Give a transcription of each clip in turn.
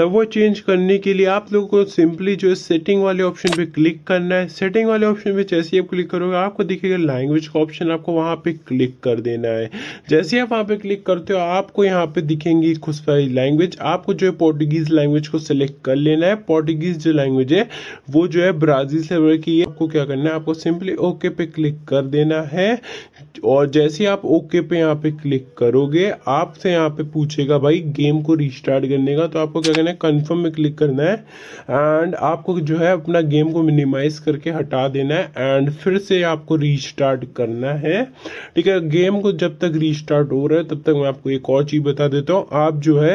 तब वो चेंज करने के लिए आप लोगों को सिंपली जो है सेटिंग वाले ऑप्शन पे क्लिक करना है सेटिंग वाले ऑप्शन पे जैसे ही आप क्लिक करोगे आपको दिखेगा लैंग्वेज का ऑप्शन आपको वहाँ पे क्लिक कर देना है जैसे ही आप वहाँ पे क्लिक करते हो आपको यहाँ पे दिखेंगी कुछ लैंग्वेज आपको जो है पोर्टुगीज लैंग्वेज को सिलेक्ट कर लेना है पोर्टुगीज जो लैंग्वेज है वो जो है ब्राज़ील से की है आपको क्या करना है आपको सिंपली ओके पे क्लिक कर देना है और जैसे आप ओके पे यहाँ पे क्लिक करोगे आपसे यहाँ पे पूछेगा भाई गेम को रिस्टार्ट करने का तो आपको क्या करना आपने कंफर्म में क्लिक करना है एंड आपको जो है अपना गेम को मिनिमाइज करके हटा देना है एंड फिर से आपको रीस्टार्ट करना है ठीक है गेम को जब तक रीस्टार्ट हो रहा है तब तक मैं आपको एक और चीज़ बता देता हूँ आप जो है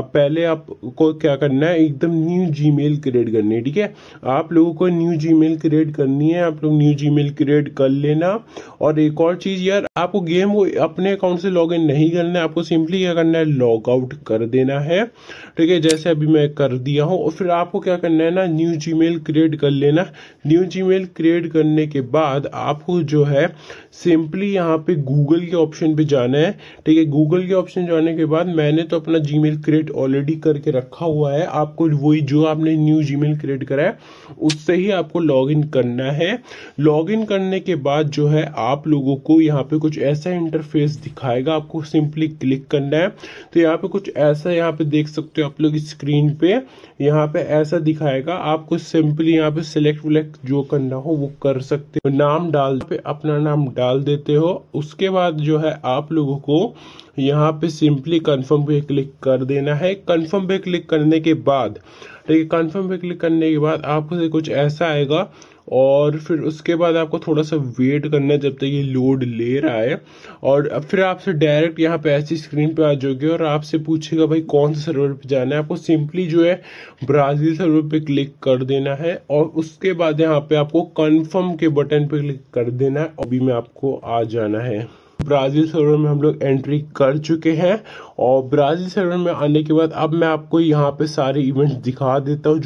आप पहले आपको क्या करना है एकदम न्यू जी क्रिएट करनी है ठीक है आप लोगों को न्यू जी क्रिएट करनी है आप लोग न्यू जी क्रिएट कर लेना और एक और चीज़ यार आपको गेम को अपने अकाउंट से लॉग नहीं करना है आपको सिंपली क्या करना है लॉग आउट कर देना है ठीक है जैसे अभी मैं कर दिया हूँ और फिर आपको क्या करना है ना न्यू जी क्रिएट कर लेना न्यू जी क्रिएट करने के बाद आपको जो है सिंपली यहाँ पे गूगल के ऑप्शन पे जाना है ठीक है गूगल के ऑप्शन जाने के बाद मैंने तो अपना जी क्रिएट ऑलरेडी करके रखा हुआ है आपको वही जो आपने न्यू जी क्रिएट करा है उससे ही आपको लॉग करना है लॉग करने के बाद जो है आप लोगों को यहाँ पे कुछ ऐसा इंटरफेस दिखाएगा आपको सिंपली क्लिक करना है तो यहाँ पे कुछ ऐसा यहाँ पे देख सकते हो आप लोग इस स्क्रीन पे यहाँ पे ऐसा दिखाएगा आप कुछ सिंपली यहाँ पे सिलेक्ट विलेक्ट जो करना हो वो कर सकते हो नाम डाल पे अपना नाम डाल देते हो उसके बाद जो है आप लोगों को यहाँ पे सिंपली कंफर्म पे क्लिक कर देना है कंफर्म पे क्लिक करने के बाद ठीक है कंफर्म पे क्लिक करने के बाद आपको कुछ ऐसा आएगा और फिर उसके बाद आपको थोड़ा सा वेट करना है जब तक ये लोड ले रहा है और फिर आपसे डायरेक्ट यहाँ पे ऐसी स्क्रीन पे आ जाओगे और आपसे पूछेगा भाई कौन से सर्वर पे जाना है आपको सिंपली जो है ब्राज़ील सर्वर पे क्लिक कर देना है और उसके बाद यहाँ पे आपको कन्फर्म के बटन पे क्लिक कर देना है अभी मैं आपको आ जाना है ब्राज़ील सर्वर में हम लोग एंट्री कर चुके हैं और ब्राज़ील सर्वर में आने के बाद अब मैं आपको यहाँ पे सारे इवेंट दिखा देता हूँ